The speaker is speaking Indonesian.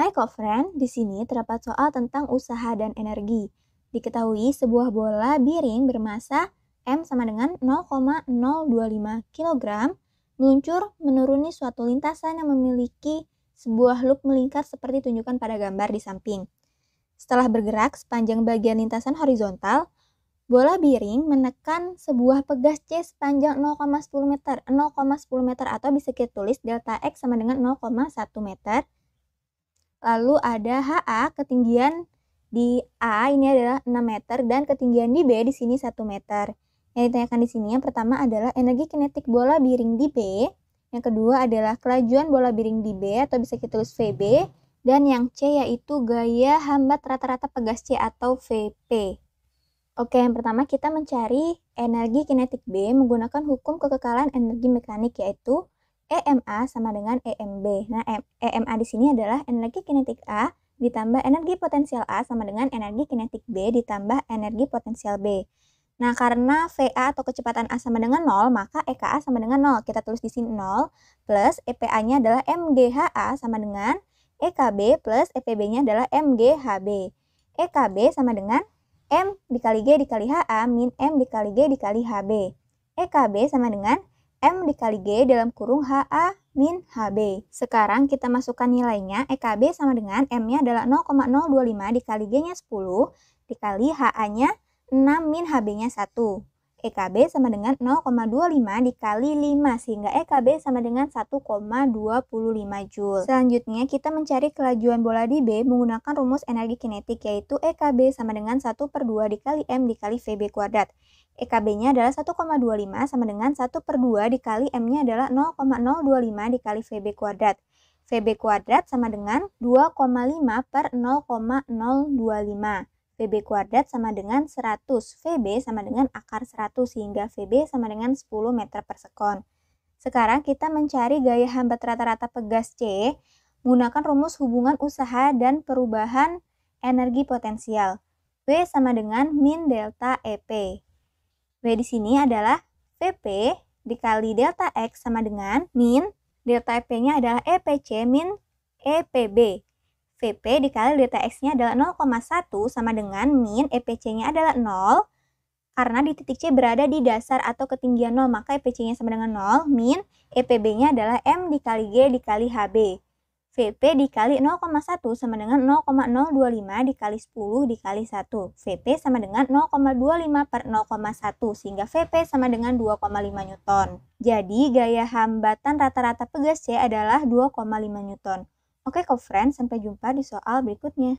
Hai kok friend, di sini terdapat soal tentang usaha dan energi. Diketahui sebuah bola biring bermassa M sama dengan 0,025 kg meluncur menuruni suatu lintasan yang memiliki sebuah loop melingkar seperti tunjukkan pada gambar di samping. Setelah bergerak sepanjang bagian lintasan horizontal, bola biring menekan sebuah pegas C sepanjang 0,10 meter, 0,10 meter atau bisa kita tulis delta X sama dengan 0,1 meter Lalu ada HA ketinggian di A ini adalah 6 meter dan ketinggian di B di sini 1 meter. Yang ditanyakan di sini yang pertama adalah energi kinetik bola biring di B, yang kedua adalah kelajuan bola biring di B atau bisa kita tulis VB, dan yang C yaitu gaya hambat rata-rata pegas C atau VP. Oke, yang pertama kita mencari energi kinetik B menggunakan hukum kekekalan energi mekanik yaitu EMA sama dengan EMB. Nah, EMA e di sini adalah energi kinetik A ditambah energi potensial A sama dengan energi kinetik B ditambah energi potensial B. Nah, karena VA atau kecepatan A sama dengan 0, maka EKA sama dengan 0. Kita tulis di sini 0 plus EPA-nya adalah MGHA sama dengan EKB plus EPB-nya adalah MGHB. EKB sama dengan M dikali G dikali HA min M dikali G dikali HB. EKB sama dengan M dikali G dalam kurung HA min HB. Sekarang kita masukkan nilainya, EKB sama dengan M-nya adalah 0,025 dikali G-nya 10, dikali HA-nya 6 min HB-nya 1. EKB sama dengan 0,25 dikali 5 sehingga EKB sama dengan 1,25 Joule. Selanjutnya kita mencari kelajuan bola di B menggunakan rumus energi kinetik yaitu EKB sama dengan 1 per 2 dikali M dikali VB kuadrat. EKB-nya adalah 1,25 sama dengan 1 per 2 dikali M-nya adalah 0,025 dikali VB kuadrat. VB kuadrat sama dengan 2,5 per 0,025. VB kuadrat sama dengan 100. VB sama dengan akar 100 sehingga VB sama dengan 10 meter per sekon. Sekarang kita mencari gaya hambat rata-rata pegas C menggunakan rumus hubungan usaha dan perubahan energi potensial. W sama dengan min delta EP. W di sini adalah VP dikali delta X sama dengan min delta EP-nya adalah EPC min EPB. VP dikali x nya adalah 0,1 sama dengan min EPC-nya adalah 0 karena di titik C berada di dasar atau ketinggian 0 maka EPC-nya sama dengan 0 min EPB-nya adalah M dikali G dikali HB. VP dikali 0,1 sama dengan 0,025 dikali 10 dikali 1. VP sama dengan 0,25 per 0,1 sehingga VP sama dengan 2,5 Newton. Jadi gaya hambatan rata-rata pegas C adalah 2,5 Newton. Oke, co-friends, sampai jumpa di soal berikutnya.